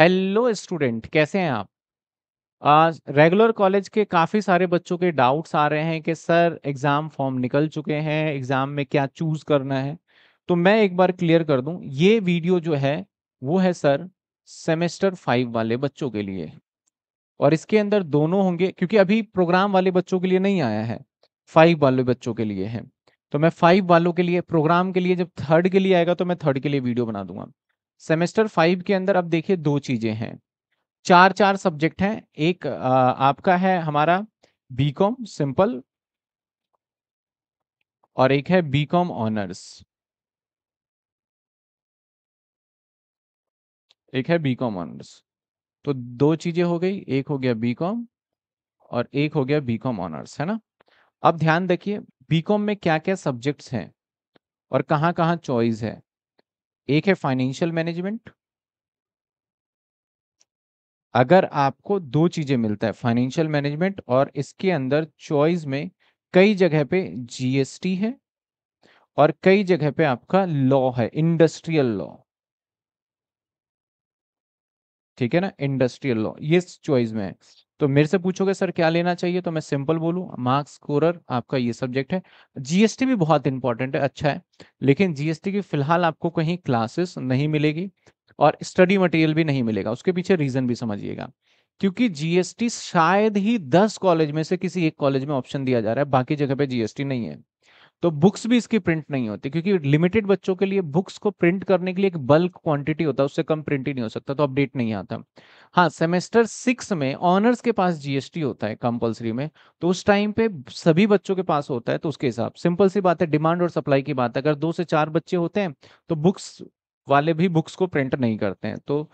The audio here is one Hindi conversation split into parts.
हेलो स्टूडेंट कैसे हैं आप रेगुलर कॉलेज के काफ़ी सारे बच्चों के डाउट्स आ रहे हैं कि सर एग्ज़ाम फॉर्म निकल चुके हैं एग्ज़ाम में क्या चूज़ करना है तो मैं एक बार क्लियर कर दूं ये वीडियो जो है वो है सर सेमेस्टर फाइव वाले बच्चों के लिए और इसके अंदर दोनों होंगे क्योंकि अभी प्रोग्राम वाले बच्चों के लिए नहीं आया है फाइव वाले बच्चों के लिए है तो मैं फाइव वालों के लिए प्रोग्राम के लिए जब थर्ड के लिए आएगा तो मैं थर्ड के लिए वीडियो बना दूंगा सेमेस्टर फाइव के अंदर अब देखिए दो चीजें हैं चार चार सब्जेक्ट हैं एक आपका है हमारा बी कॉम सिंपल और एक है बी कॉम ऑनर्स एक है बी कॉम ऑनर्स तो दो चीजें हो गई एक हो गया बी कॉम और एक हो गया बी कॉम ऑनर्स है ना अब ध्यान देखिए बी कॉम में क्या क्या सब्जेक्ट्स हैं और कहाँ कहाँ चॉइस है एक है फाइनेंशियल मैनेजमेंट अगर आपको दो चीजें मिलता है फाइनेंशियल मैनेजमेंट और इसके अंदर चॉइस में कई जगह पे जीएसटी है और कई जगह पे आपका लॉ है इंडस्ट्रियल लॉ ठीक है ना इंडस्ट्रियल लॉ ये चॉइस में है तो मेरे से पूछोगे सर क्या लेना चाहिए तो मैं सिंपल बोलूँ मार्क्स स्कोरर आपका ये सब्जेक्ट है जीएसटी भी बहुत इंपॉर्टेंट है अच्छा है लेकिन जीएसटी की फिलहाल आपको कहीं क्लासेस नहीं मिलेगी और स्टडी मटेरियल भी नहीं मिलेगा उसके पीछे रीजन भी समझिएगा क्योंकि जीएसटी शायद ही दस कॉलेज में से किसी एक कॉलेज में ऑप्शन दिया जा रहा है बाकी जगह पे जीएसटी नहीं है तो बुक्स भी इसकी प्रिंट नहीं होती क्योंकि लिमिटेड बच्चों के लिए बुक्स को प्रिंट करने के लिए एक बल्क क्वांटिटी होता है उससे कम प्रिंट ही नहीं हो सकता तो अपडेट नहीं आता हाँ सेमेस्टर सिक्स में ऑनर्स के पास जीएसटी होता है कंपलसरी में तो उस टाइम पे सभी बच्चों के पास होता है तो उसके हिसाब सिंपल सी बात है डिमांड और सप्लाई की बात है अगर दो से चार बच्चे होते हैं तो बुक्स वाले भी बुक्स को प्रिंट नहीं करते हैं तो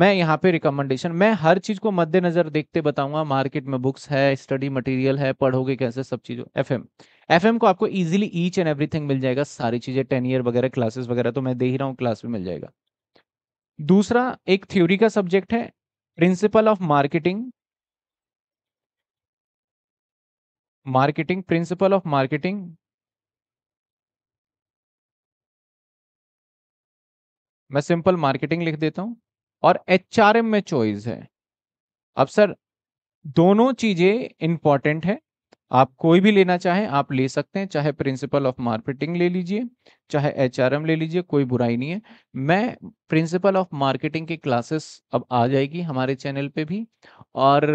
मैं यहाँ पे रिकमेंडेशन मैं हर चीज को मद्देनजर देखते बताऊंगा मार्केट में बुक्स है स्टडी मटेरियल है पढ़ोगे कैसे सब चीजों एफ एफ को आपको इजिली ईच एंड एवरीथिंग मिल जाएगा सारी चीजें टेन ईयर वगैरह क्लासेस वगैरह तो मैं दे ही रहा हूँ क्लास में मिल जाएगा दूसरा एक थ्योरी का सब्जेक्ट है principle of marketing marketing principle of marketing मैं सिंपल मार्केटिंग लिख देता हूं और एच में चॉइस है अब सर दोनों चीजें इंपॉर्टेंट है आप कोई भी लेना चाहें आप ले सकते हैं चाहे प्रिंसिपल ऑफ मार्केटिंग ले लीजिए चाहे एच ले लीजिए कोई बुराई नहीं है मैं प्रिंसिपल ऑफ मार्केटिंग की क्लासेस अब आ जाएगी हमारे चैनल पे भी और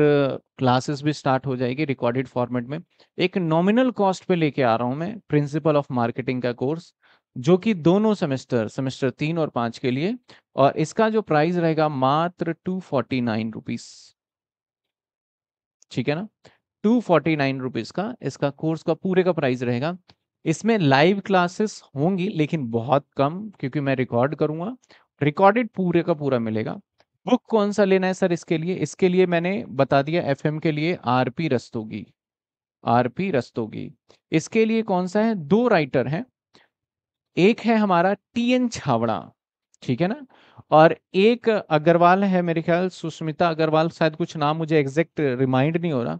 क्लासेस भी स्टार्ट हो जाएगी रिकॉर्डेड फॉर्मेट में एक नॉमिनल कॉस्ट पे लेके आ रहा हूँ मैं प्रिंसिपल ऑफ मार्केटिंग का कोर्स जो कि दोनों सेमेस्टर सेमेस्टर तीन और पाँच के लिए और इसका जो प्राइस रहेगा मात्र टू फोर्टी नाइन ठीक है ना टू फोर्टी नाइन रुपीज का इसका कोर्स का पूरे का प्राइस रहेगा इसमें लाइव क्लासेस होंगी लेकिन बहुत कम क्योंकि मैं रिकॉर्ड करूंगा रिकॉर्डेड पूरे का पूरा मिलेगा बुक कौन सा लेना है सर इसके लिए इसके लिए मैंने बता दिया एफएम के लिए आरपी रस्तोगी आरपी रस्तोगी इसके लिए कौन सा है दो राइटर हैं एक है हमारा टीएन छावड़ा ठीक है ना और एक अग्रवाल है मेरे ख्याल सुष्मिता अग्रवाल शायद कुछ नाम मुझे एग्जैक्ट रिमाइंड नहीं हो रहा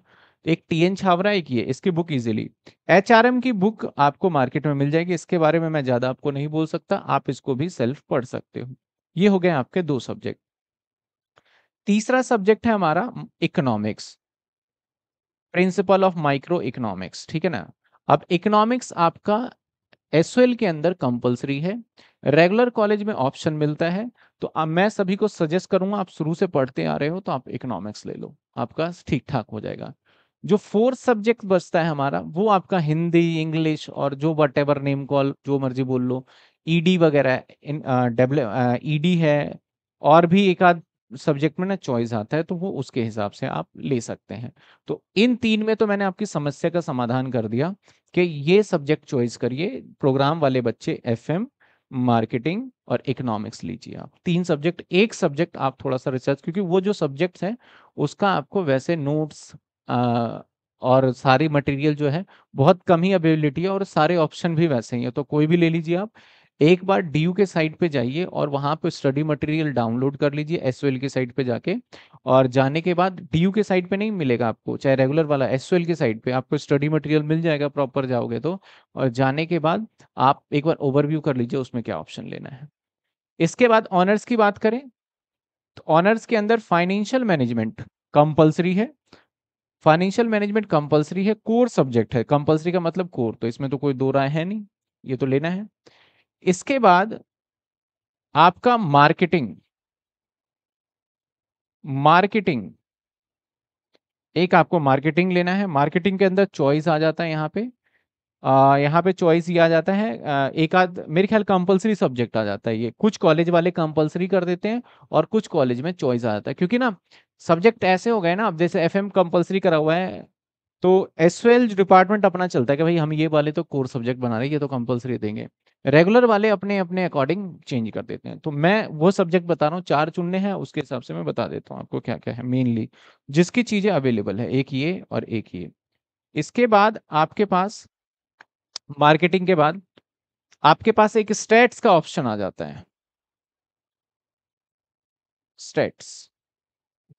एक टी एन छावराए की है इसकी बुक इजीली एचआरएम की बुक आपको मार्केट में मिल जाएगी इसके बारे में मैं ज्यादा आपको नहीं बोल सकता आप इसको भी सेल्फ पढ़ सकते हो ये हो गए आपके दो सब्जेक्ट तीसरा सब्जेक्ट है हमारा economics principle of micro economics ठीक है ना अब इकोनॉमिक्स आपका एस के अंदर कंपलसरी है रेगुलर कॉलेज में ऑप्शन मिलता है तो अब मैं सभी को सजेस्ट करूंगा आप शुरू से पढ़ते आ रहे हो तो आप इकोनॉमिक्स ले लो आपका ठीक ठाक हो जाएगा जो फोर सब्जेक्ट बचता है हमारा वो आपका हिंदी इंग्लिश और जो वट एवर नेम कॉल जो मर्जी बोल लो ईडी e वगैरह ईडी e है और भी एक आध सब्जेक्ट में ना चॉइस आता है तो वो उसके हिसाब से आप ले सकते हैं तो इन तीन में तो मैंने आपकी समस्या का समाधान कर दिया कि ये सब्जेक्ट चॉइस करिए प्रोग्राम वाले बच्चे एफ मार्केटिंग और इकोनॉमिक्स लीजिए आप तीन सब्जेक्ट एक सब्जेक्ट आप थोड़ा सा रिसर्च क्योंकि वो जो सब्जेक्ट्स हैं उसका आपको वैसे नोट्स और सारी मटेरियल जो है बहुत कम ही अवेलेबिलिटी है और सारे ऑप्शन भी वैसे ही है तो कोई भी ले लीजिए आप एक बार डी के साइट पे जाइए और वहाँ पे स्टडी मटेरियल डाउनलोड कर लीजिए एस के साइट पे जाके और जाने के बाद डी के साइट पे नहीं मिलेगा आपको चाहे रेगुलर वाला एस के साइट पे आपको स्टडी मटेरियल मिल जाएगा प्रॉपर जाओगे तो और जाने के बाद आप एक बार ओवरव्यू कर लीजिए उसमें क्या ऑप्शन लेना है इसके बाद ऑनर्स की बात करें तो ऑनर्स के अंदर फाइनेंशियल मैनेजमेंट कंपल्सरी है फाइनेंशियल मैनेजमेंट कंपलसरी है कोर सब्जेक्ट है कंपलसरी का मतलब कोर तो इसमें तो कोई दो राय है नहीं ये तो लेना है इसके बाद आपका मार्केटिंग मार्केटिंग एक आपको मार्केटिंग लेना है मार्केटिंग के अंदर चॉइस आ जाता है यहाँ पे आ, यहाँ पे चॉइस ये आ जाता है आ, एक आध मेरे ख्याल कंपलसरी सब्जेक्ट आ जाता है ये कुछ कॉलेज वाले कंपलसरी कर देते हैं और कुछ कॉलेज में चॉइस आ जाता है क्योंकि ना सब्जेक्ट ऐसे हो गए ना अब जैसे एफ एम कंपल्सरी करा हुआ है तो एस डिपार्टमेंट अपना चलता है कि भाई हम ये वाले तो कोर सब्जेक्ट बना रहे ये तो कंपलसरी देंगे रेगुलर वाले अपने अपने अकॉर्डिंग चेंज कर देते हैं तो मैं वो सब्जेक्ट बता रहा हूँ चार चुनने हैं उसके हिसाब से मैं बता देता हूँ आपको क्या क्या है मेनली जिसकी चीज़ें अवेलेबल है एक ये और एक ये इसके बाद आपके पास मार्केटिंग के बाद आपके पास एक स्टेट्स का ऑप्शन आ जाता है स्टेट्स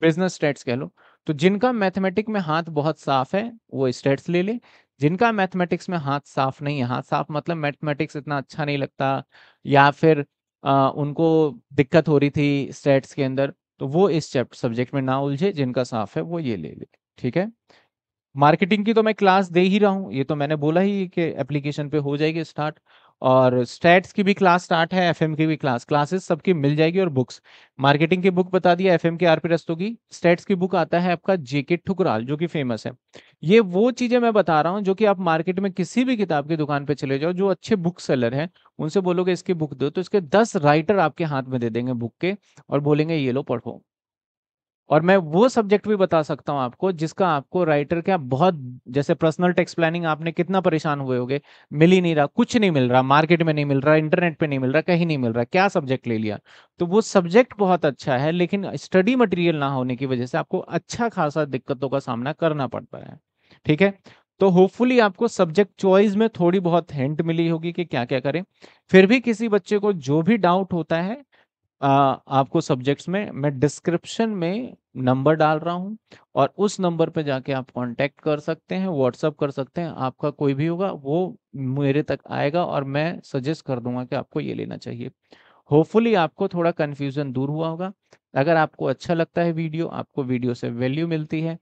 बिजनेस स्टेट्स कह लो तो जिनका मैथमेटिक में हाथ बहुत साफ है वो स्टेट्स ले ले जिनका मैथमेटिक्स में हाथ साफ नहीं है हाथ साफ मतलब मैथमेटिक्स इतना अच्छा नहीं लगता या फिर आ, उनको दिक्कत हो रही थी स्टेट्स के अंदर तो वो इस चैप्टर सब्जेक्ट में ना उलझे जिनका साफ है वो ये ले ले ठीक है मार्केटिंग की तो मैं क्लास दे ही रहा हूँ ये तो मैंने बोला ही कि एप्लीकेशन पे हो जाएगी स्टार्ट और स्टैट्स की भी क्लास स्टार्ट है एफएम की भी क्लास क्लासेस सबकी मिल जाएगी और बुक्स मार्केटिंग की बुक बता दिया एफएम के आरपी रस्तों की स्टैट्स की बुक आता है आपका जेके ठुकराल जो कि फेमस है ये वो चीजें मैं बता रहा हूँ जो कि आप मार्केट में किसी भी किताब की दुकान पे चले जाओ जो अच्छे बुक सेलर है उनसे बोलोगे इसकी बुक दो तो इसके दस राइटर आपके हाथ में दे देंगे बुक के और बोलेंगे ये लो पढ़ो और मैं वो सब्जेक्ट भी बता सकता हूँ आपको जिसका आपको राइटर क्या बहुत जैसे पर्सनल टैक्स प्लानिंग आपने कितना परेशान हुए होगे मिल ही नहीं रहा कुछ नहीं मिल रहा मार्केट में नहीं मिल रहा इंटरनेट पे नहीं मिल रहा कहीं नहीं मिल रहा क्या सब्जेक्ट ले लिया तो वो सब्जेक्ट बहुत अच्छा है लेकिन स्टडी मटेरियल ना होने की वजह से आपको अच्छा खासा दिक्कतों का सामना करना पड़ता है ठीक है तो होपफुली आपको सब्जेक्ट चॉइस में थोड़ी बहुत हिंट मिली होगी कि क्या क्या करें फिर भी किसी बच्चे को जो भी डाउट होता है आ, आपको सब्जेक्ट्स में मैं डिस्क्रिप्शन में नंबर डाल रहा हूँ और उस नंबर पे जाके आप कांटेक्ट कर सकते हैं व्हाट्सअप कर सकते हैं आपका कोई भी होगा वो मेरे तक आएगा और मैं सजेस्ट कर दूंगा कि आपको ये लेना चाहिए होपफुली आपको थोड़ा कन्फ्यूजन दूर हुआ होगा अगर आपको अच्छा लगता है वीडियो आपको वीडियो से वैल्यू मिलती है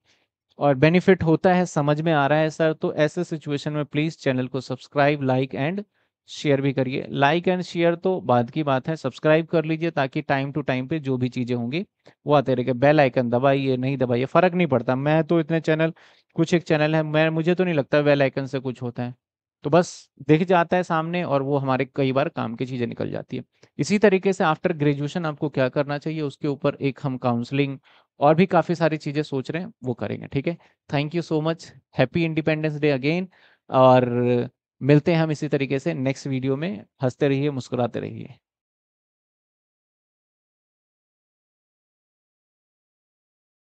और बेनिफिट होता है समझ में आ रहा है सर तो ऐसे सिचुएशन में प्लीज़ चैनल को सब्सक्राइब लाइक एंड शेयर भी करिए लाइक एंड शेयर तो बाद की बात है सब्सक्राइब कर लीजिए ताकि टाइम टू टाइम पे जो भी चीज़ें होंगी वो आते रहे बेल आइकन दबाइए नहीं दबाइए फ़र्क नहीं पड़ता मैं तो इतने चैनल कुछ एक चैनल है मैं मुझे तो नहीं लगता बेल आइकन से कुछ होता है तो बस दिख जाता है सामने और वो हमारे कई बार काम की चीज़ें निकल जाती है इसी तरीके से आफ्टर ग्रेजुएशन आपको क्या करना चाहिए उसके ऊपर एक हम काउंसलिंग और भी काफ़ी सारी चीज़ें सोच रहे हैं वो करेंगे ठीक है thank you so much happy independence day again और मिलते हैं हम इसी तरीके से नेक्स्ट वीडियो में हंसते रहिए मुस्कुराते रहिए